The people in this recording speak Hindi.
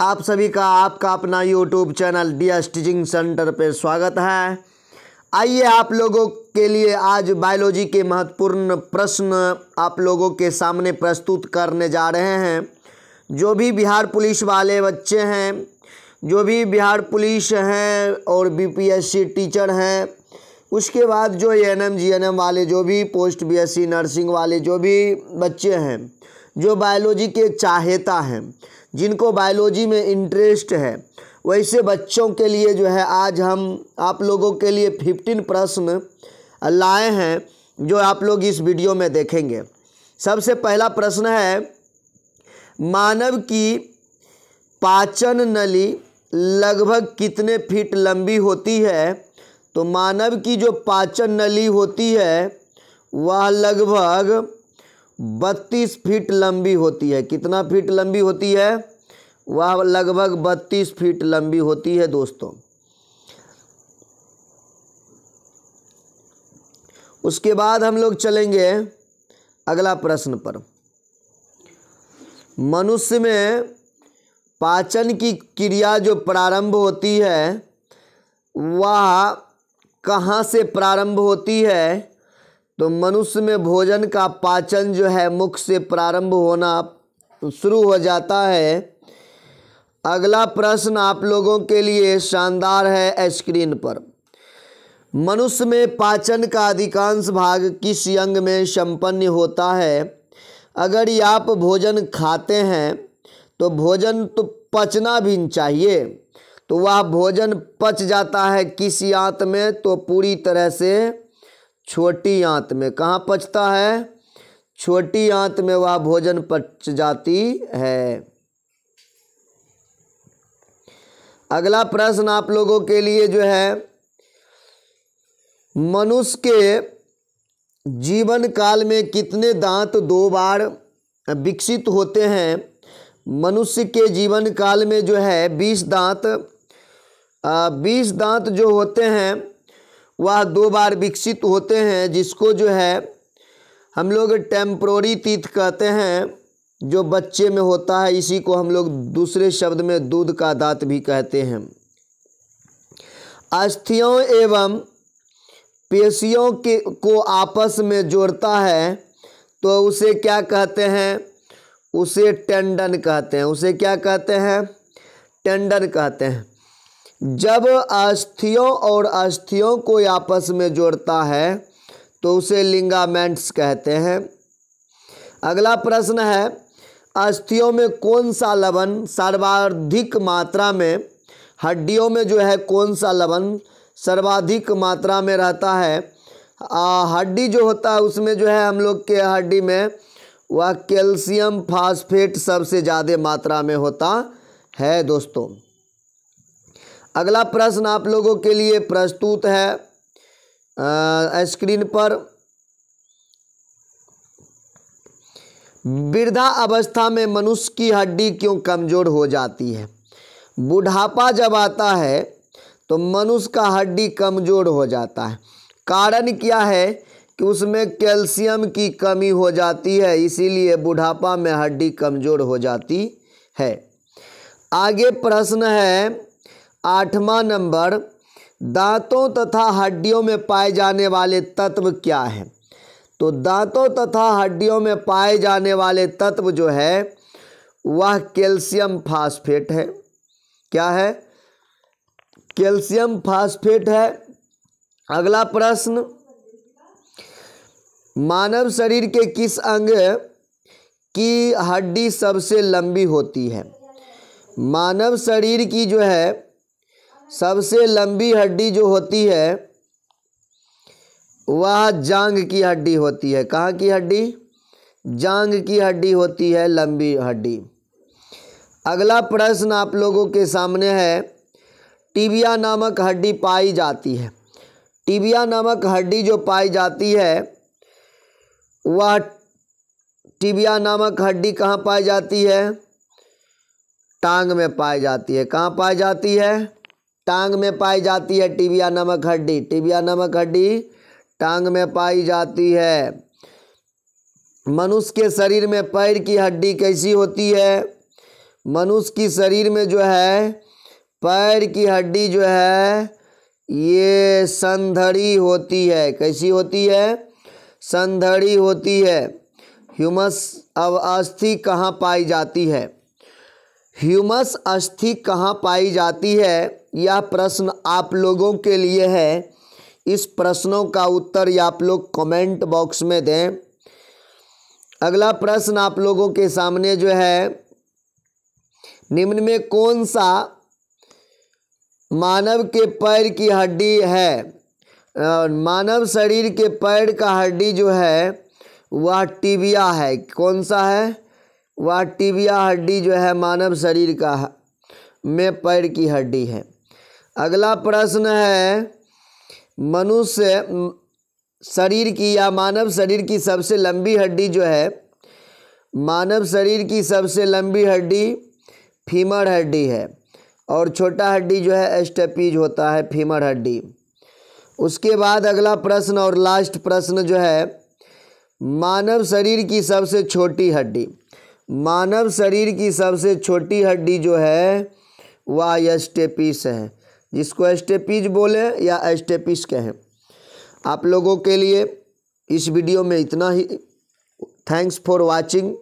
आप सभी का आपका अपना YouTube channel the stitching centre पर स्वागत है आइए आप लोगों के लिए आज बायोलॉजी के महत्वपूर्ण प्रश्न आप लोगों के सामने प्रस्तुत करने जा रहे हैं जो भी बिहार पुलिस वाले बच्चे हैं जो भी बिहार पुलिस हैं और बीपीएससी टीचर हैं उसके बाद जो N M G N M वाले जो भी पोस्ट बीएससी नर्सिंग वाले जो भी बच्चे हैं जो बायोलॉजी के चाहता हैं जिनको बायोलॉजी में इंटरेस्ट है वैसे बच्चों के लिए जो है आज हम आप लोगों के लिए फिफ्टीन प्रश्न लाए हैं जो आप लोग इस वीडियो में देखेंगे सबसे पहला प्रश्न है मानव की पाचन नली लगभग कितने फीट लंबी होती है तो मानव की जो पाचन नली होती है वह लगभग बत्तीस फीट लंबी होती है कितना फीट लंबी होती है वह लगभग बत्तीस फीट लंबी होती है दोस्तों उसके बाद हम लोग चलेंगे अगला प्रश्न पर मनुष्य में पाचन की क्रिया जो प्रारंभ होती है वह कहाँ से प्रारंभ होती है तो मनुष्य में भोजन का पाचन जो है मुख से प्रारंभ होना शुरू हो जाता है अगला प्रश्न आप लोगों के लिए शानदार है स्क्रीन पर मनुष्य में पाचन का अधिकांश भाग किस अंग में संपन्न होता है अगर आप भोजन खाते हैं तो भोजन तो पचना भी चाहिए तो वह भोजन पच जाता है किस यात में तो पूरी तरह से छोटी आंत में कहाँ पचता है छोटी आंत में वह भोजन पच जाती है अगला प्रश्न आप लोगों के लिए जो है मनुष्य के जीवन काल में कितने दांत दो बार विकसित होते हैं मनुष्य के जीवन काल में जो है बीस दांत बीस दांत जो होते हैं वह दो बार विकसित होते हैं जिसको जो है हम लोग टेम्प्रोरी तीत कहते हैं जो बच्चे में होता है इसी को हम लोग दूसरे शब्द में दूध का दांत भी कहते हैं अस्थियों एवं पेशियों के को आपस में जोड़ता है तो उसे क्या कहते हैं उसे टेंडन कहते हैं उसे क्या कहते हैं टेंडन कहते हैं जब अस्थियों और अस्थियों को आपस में जोड़ता है तो उसे लिंगामेंट्स कहते हैं अगला प्रश्न है अस्थियों में कौन सा लवण सर्वाधिक मात्रा में हड्डियों में जो है कौन सा लवण सर्वाधिक मात्रा में रहता है हड्डी जो होता है उसमें जो है हम लोग के हड्डी में वह कैल्शियम फास्फेट सबसे ज़्यादा मात्रा में होता है दोस्तों अगला प्रश्न आप लोगों के लिए प्रस्तुत है स्क्रीन पर वृद्धा अवस्था में मनुष्य की हड्डी क्यों कमज़ोर हो जाती है बुढ़ापा जब आता है तो मनुष्य का हड्डी कमज़ोर हो जाता है कारण क्या है कि उसमें कैल्शियम की कमी हो जाती है इसीलिए बुढ़ापा में हड्डी कमज़ोर हो जाती है आगे प्रश्न है आठवां नंबर दांतों तथा हड्डियों में पाए जाने वाले तत्व क्या हैं तो दांतों तथा हड्डियों में पाए जाने वाले तत्व जो है वह कैल्शियम फास्फेट है क्या है कैल्शियम फास्फेट है अगला प्रश्न मानव शरीर के किस अंग की हड्डी सबसे लंबी होती है मानव शरीर की जो है सबसे लंबी हड्डी जो होती है वह जांग की हड्डी होती है कहाँ की हड्डी जांग की हड्डी होती है लंबी हड्डी अगला प्रश्न आप लोगों के सामने है टिबिया नामक हड्डी पाई जाती है टिबिया नामक हड्डी जो पाई जाती है वह टिबिया नामक हड्डी कहाँ पाई जाती है टांग में पाई जाती है कहाँ पाई जाती है टांग में पाई जाती है टिबिया नमक हड्डी टिबिया नमक हड्डी टांग में पाई जाती है मनुष्य के शरीर में पैर की हड्डी कैसी होती है मनुष्य की शरीर में जो है पैर की हड्डी जो है ये संधड़ी होती है कैसी होती है संधड़ी होती है ह्यूमस अब अस्थि कहाँ पाई जाती है ह्यूमस अस्थि कहाँ पाई जाती है यह प्रश्न आप लोगों के लिए है इस प्रश्नों का उत्तर यह आप लोग कमेंट बॉक्स में दें अगला प्रश्न आप लोगों के सामने जो है निम्न में कौन सा मानव के पैर की हड्डी है मानव शरीर के पैर का हड्डी जो है वह टिबिया है कौन सा है वह टिबिया हड्डी जो है मानव शरीर का में पैर की हड्डी है अगला प्रश्न है मनुष्य शरीर की या मानव शरीर की सबसे लंबी हड्डी जो है मानव शरीर की सबसे लंबी हड्डी फीमर हड्डी है और छोटा हड्डी जो है एस्टेपीज होता है फीमर हड्डी उसके बाद अगला प्रश्न और लास्ट प्रश्न जो है मानव शरीर की सबसे छोटी हड्डी मानव शरीर की सबसे छोटी हड्डी जो है वह एस्टेपीस है जिसको एस्टेपिज बोले या एस्टेपिस कहें आप लोगों के लिए इस वीडियो में इतना ही थैंक्स फॉर वाचिंग